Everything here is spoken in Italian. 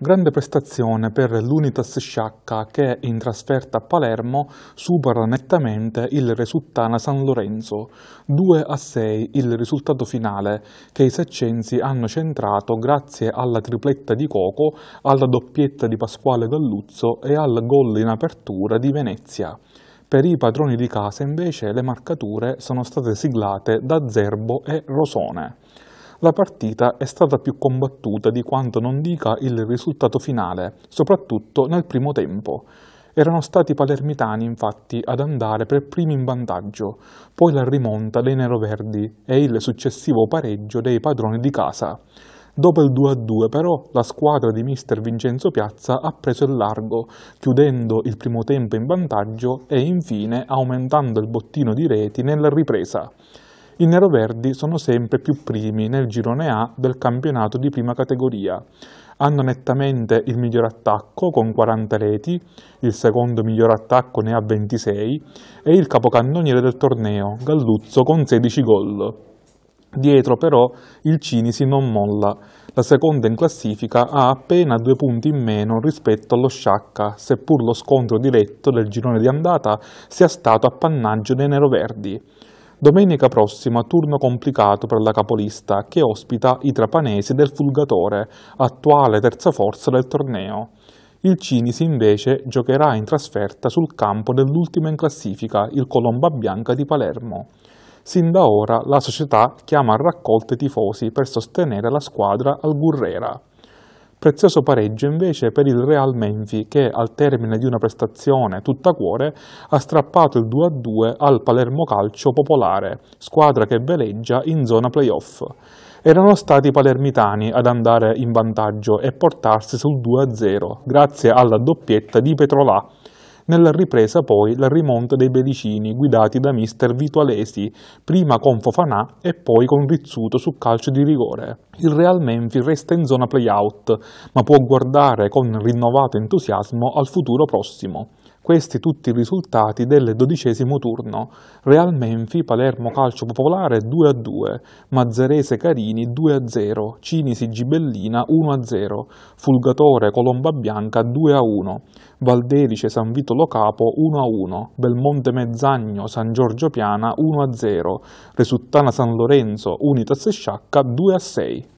Grande prestazione per l'Unitas Sciacca che in trasferta a Palermo supera nettamente il Resultana San Lorenzo, 2 a 6 il risultato finale che i saccensi hanno centrato grazie alla tripletta di Coco, alla doppietta di Pasquale Galluzzo e al gol in apertura di Venezia. Per i padroni di casa invece le marcature sono state siglate da Zerbo e Rosone la partita è stata più combattuta di quanto non dica il risultato finale, soprattutto nel primo tempo. Erano stati i palermitani infatti ad andare per primi in vantaggio, poi la rimonta dei neroverdi e il successivo pareggio dei padroni di casa. Dopo il 2-2 però la squadra di mister Vincenzo Piazza ha preso il largo, chiudendo il primo tempo in vantaggio e infine aumentando il bottino di reti nella ripresa i neroverdi sono sempre più primi nel girone A del campionato di prima categoria. Hanno nettamente il miglior attacco con 40 reti, il secondo miglior attacco ne ha 26 e il capocannoniere del torneo, Galluzzo, con 16 gol. Dietro però il Cinisi non molla, la seconda in classifica ha appena due punti in meno rispetto allo Sciacca, seppur lo scontro diretto del girone di andata sia stato appannaggio dei neroverdi. Domenica prossima turno complicato per la capolista che ospita i trapanesi del Fulgatore, attuale terza forza del torneo. Il Cinisi invece giocherà in trasferta sul campo dell'ultima in classifica, il Colomba Bianca di Palermo. Sin da ora la società chiama a raccolte tifosi per sostenere la squadra al Gurrera. Prezioso pareggio invece per il Real Menfi che al termine di una prestazione tutta cuore ha strappato il 2-2 al Palermo Calcio Popolare, squadra che veleggia in zona playoff. Erano stati i palermitani ad andare in vantaggio e portarsi sul 2-0 grazie alla doppietta di Petrolà, nella ripresa poi la rimonta dei Belicini guidati da mister Vito Alesi, prima con Fofanà e poi con Rizzuto su calcio di rigore. Il Real Memphis resta in zona play-out, ma può guardare con rinnovato entusiasmo al futuro prossimo. Questi tutti i risultati del dodicesimo turno. Real Menfi, Palermo Calcio Popolare 2-2, Mazzarese Carini 2-0, Cinisi Gibellina 1-0, Fulgatore Colomba Bianca 2-1, Valderice San Vitolo Capo 1-1, Belmonte Mezzagno San Giorgio Piana 1-0, Resuttana San Lorenzo Unitas Sciacca 2-6.